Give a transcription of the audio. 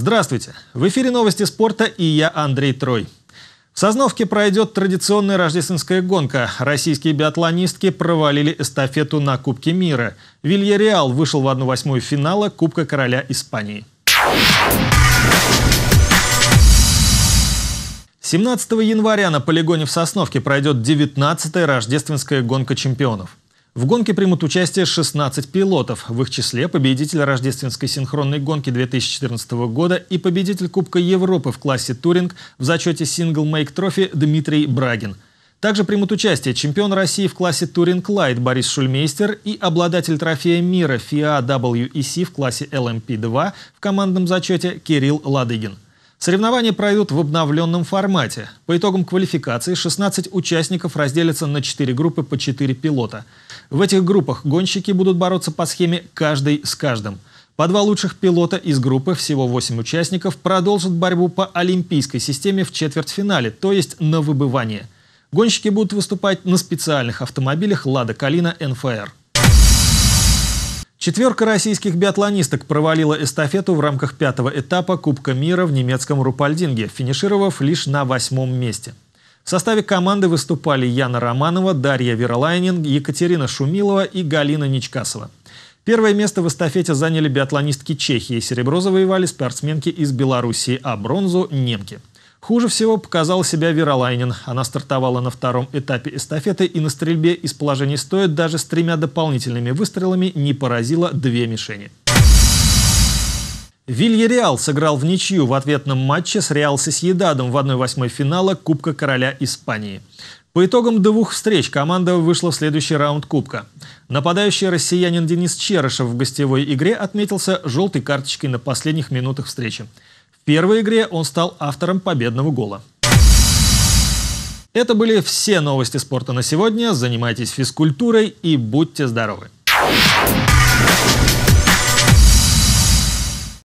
Здравствуйте! В эфире новости спорта и я Андрей Трой. В Сосновке пройдет традиционная рождественская гонка. Российские биатлонистки провалили эстафету на Кубке мира. Вильяреал вышел в 1-8 финала Кубка короля Испании. 17 января на полигоне в Сосновке пройдет 19-я рождественская гонка чемпионов. В гонке примут участие 16 пилотов, в их числе победитель рождественской синхронной гонки 2014 года и победитель Кубка Европы в классе «Туринг» в зачете «Сингл Мейк Трофи» Дмитрий Брагин. Также примут участие чемпион России в классе «Туринг Лайт» Борис Шульмейстер и обладатель трофея мира FIA WEC в классе LMP2 в командном зачете Кирилл Ладыгин. Соревнования пройдут в обновленном формате. По итогам квалификации 16 участников разделятся на 4 группы по 4 пилота. В этих группах гонщики будут бороться по схеме «каждый с каждым». По два лучших пилота из группы, всего 8 участников, продолжат борьбу по олимпийской системе в четвертьфинале, то есть на выбывание. Гонщики будут выступать на специальных автомобилях «Лада Калина НФР». Четверка российских биатлонисток провалила эстафету в рамках пятого этапа Кубка мира в немецком Рупальдинге, финишировав лишь на восьмом месте. В составе команды выступали Яна Романова, Дарья Веролайнин, Екатерина Шумилова и Галина Ничкасова. Первое место в эстафете заняли биатлонистки Чехии. Серебро завоевали спортсменки из Белоруссии, а бронзу – немки. Хуже всего показал себя Веролайнин. Она стартовала на втором этапе эстафеты и на стрельбе из положений стоя даже с тремя дополнительными выстрелами не поразила две мишени. Вильяреал сыграл в ничью в ответном матче с Реал Сосьедадом в 1-8 финала Кубка Короля Испании. По итогам двух встреч команда вышла в следующий раунд Кубка. Нападающий россиянин Денис Черышев в гостевой игре отметился желтой карточкой на последних минутах встречи. В первой игре он стал автором победного гола. Это были все новости спорта на сегодня. Занимайтесь физкультурой и будьте здоровы!